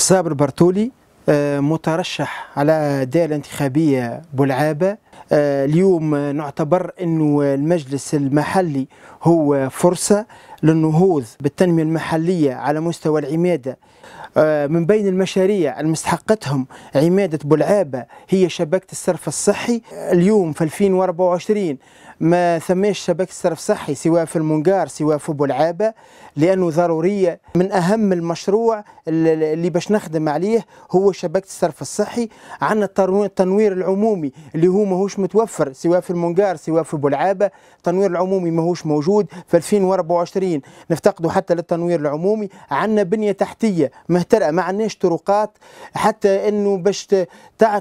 صابر برتولي آه، مترشح على دائرة الانتخابية بلعابة آه، اليوم نعتبر أنه المجلس المحلي هو فرصة للنهوض بالتنمية المحلية على مستوى العمادة آه، من بين المشاريع المستحقتهم عمادة بلعابة هي شبكة الصرف الصحي اليوم في 2024 ما ثماش شبكة صرف صحي سواء في المنقار سواء في بلعابة لأنه ضرورية من أهم المشروع اللي باش نخدم عليه هو شبكة الصرف الصحي عن التنوير العمومي اللي هو ماهوش متوفر سواء في المنقار سواء في بلعابة التنوير العمومي ماهوش موجود في 2024 الريفيين نفتقدوا حتى للتنوير العمومي عندنا بنيه تحتيه مهترئه ما عندناش طرقات حتى انه باش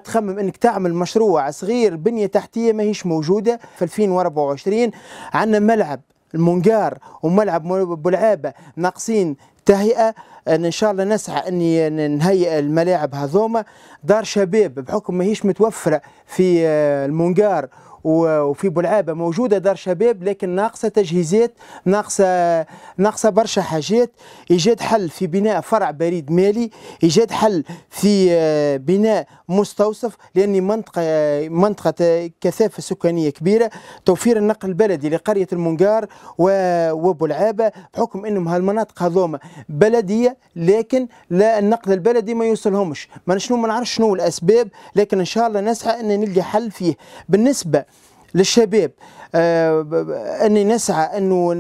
تخمم انك تعمل مشروع صغير بنيه تحتيه ماهيش موجوده في 2024 عندنا ملعب المنقار وملعب بلعابه ناقصين تهيئه ان, شاء الله نسعى اني نهيئ الملاعب هذوما دار شباب بحكم ماهيش متوفره في آه، المنقار وفي بلعابه موجوده دار شباب لكن ناقصه تجهيزات ناقصه ناقصه برشا حاجات ايجاد حل في بناء فرع بريد مالي ايجاد حل في آه، بناء مستوصف لان منطقه منطقه آه، كثافه سكانيه كبيره توفير النقل البلدي لقريه المنقار وبلعابه بحكم انهم هالمناطق هذوما بلديه لكن لا النقل البلدي ما يوصلهمش ما شنو ما نعرفش شنو الاسباب لكن ان شاء الله نسعى ان نلقى حل فيه بالنسبه للشباب آه، أن نسعى أنه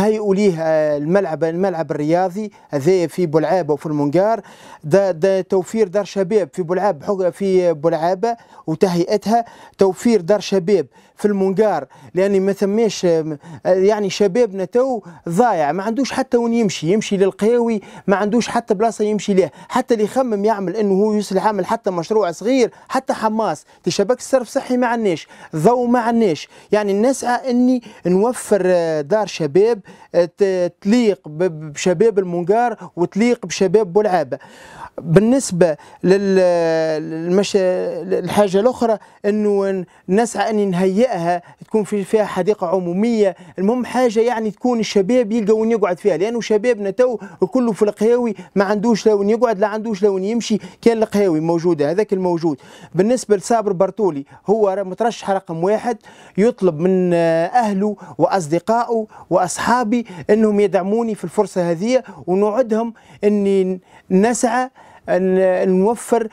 نهيئوا ليه آه، الملعب الملعب الرياضي هذا في بلعابة وفي المنقار دا دا توفير دار شباب في بلعاب في بلعابة وتهيئتها توفير دار شباب في المنقار لأن ما ثماش آه، يعني شبابنا تو ضايع ما عندوش حتى وين يمشي يمشي للقياوي ما عندوش حتى بلاصة يمشي لها حتى اللي يخمم يعمل أنه هو يوصل عامل حتى مشروع صغير حتى حماس تشبك الصرف صحي ما عندناش ضو ما عندناش يعني الناس نسعى اني نوفر آه، دار شباب آه، تليق بشباب المنقار وتليق بشباب بولعابه بالنسبه للحاجة الحاجه الاخرى انه نسعى ان نهيئها تكون في فيها حديقه عموميه المهم حاجه يعني تكون الشباب يلقى وين يقعد فيها لانه شبابنا تو كله في القهاوي ما عندوش لون يقعد لا عندوش لون يمشي كان القهاوي موجوده هذاك الموجود بالنسبه لصابر برتولي هو مترشح رقم واحد يطلب من من اهله واصدقائه واصحابي انهم يدعموني في الفرصه هذه ونوعدهم اني نسعى ان نوفر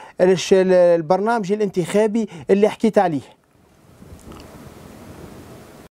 البرنامج الانتخابي اللي حكيت عليه